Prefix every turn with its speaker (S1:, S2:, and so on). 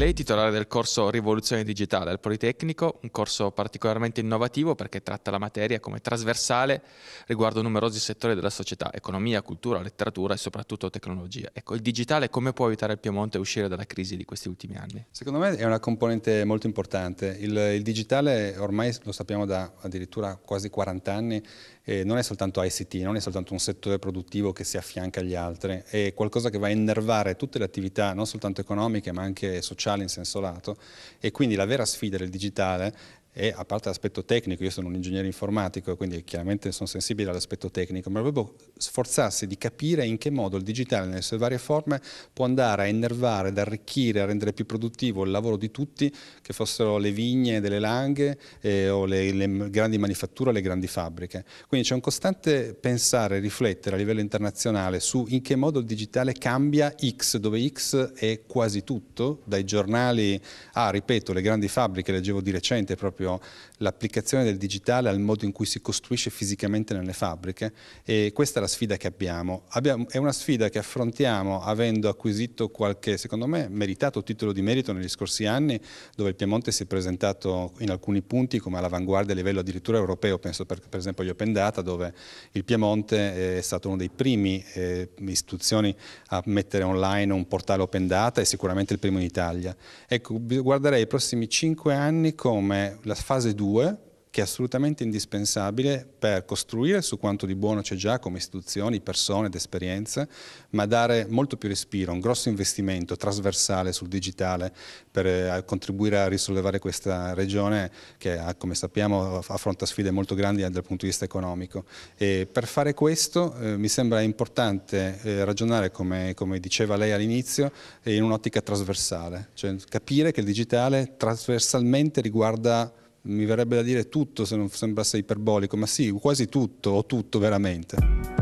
S1: Lei è titolare del corso Rivoluzione Digitale al Politecnico, un corso particolarmente innovativo perché tratta la materia come trasversale riguardo numerosi settori della società, economia, cultura, letteratura e soprattutto tecnologia. Ecco, il digitale come può aiutare il Piemonte a uscire dalla crisi di questi ultimi anni?
S2: Secondo me è una componente molto importante. Il, il digitale ormai lo sappiamo da addirittura quasi 40 anni eh, non è soltanto ICT, non è soltanto un settore produttivo che si affianca agli altri, è qualcosa che va a innervare tutte le attività, non soltanto economiche ma anche sociali in senso lato e quindi la vera sfida del digitale e a parte l'aspetto tecnico, io sono un ingegnere informatico quindi chiaramente sono sensibile all'aspetto tecnico, ma proprio sforzarsi di capire in che modo il digitale nelle sue varie forme può andare a innervare, ad arricchire, a rendere più produttivo il lavoro di tutti, che fossero le vigne delle langhe eh, o le, le, grandi manifatture, le grandi fabbriche. Quindi c'è un costante pensare, riflettere a livello internazionale su in che modo il digitale cambia X, dove X è quasi tutto, dai giornali a, ripeto, le grandi fabbriche, leggevo di recente proprio proprio l'applicazione del digitale al modo in cui si costruisce fisicamente nelle fabbriche e questa è la sfida che abbiamo. abbiamo è una sfida che affrontiamo avendo acquisito qualche, secondo me, meritato titolo di merito negli scorsi anni dove il Piemonte si è presentato in alcuni punti come all'avanguardia a livello addirittura europeo, penso per, per esempio agli Open Data dove il Piemonte eh, è stato uno dei primi eh, istituzioni a mettere online un portale Open Data e sicuramente il primo in Italia. Ecco, guarderei i prossimi cinque anni come la fase 2 che è assolutamente indispensabile per costruire su quanto di buono c'è già come istituzioni, persone ed esperienze, ma dare molto più respiro, un grosso investimento trasversale sul digitale per eh, contribuire a risollevare questa regione che eh, come sappiamo affronta sfide molto grandi dal punto di vista economico. E per fare questo eh, mi sembra importante eh, ragionare, come, come, diceva lei all'inizio, in un'ottica trasversale, cioè capire che il digitale trasversalmente riguarda mi verrebbe da dire tutto se non sembrasse iperbolico, ma sì, quasi tutto o tutto veramente.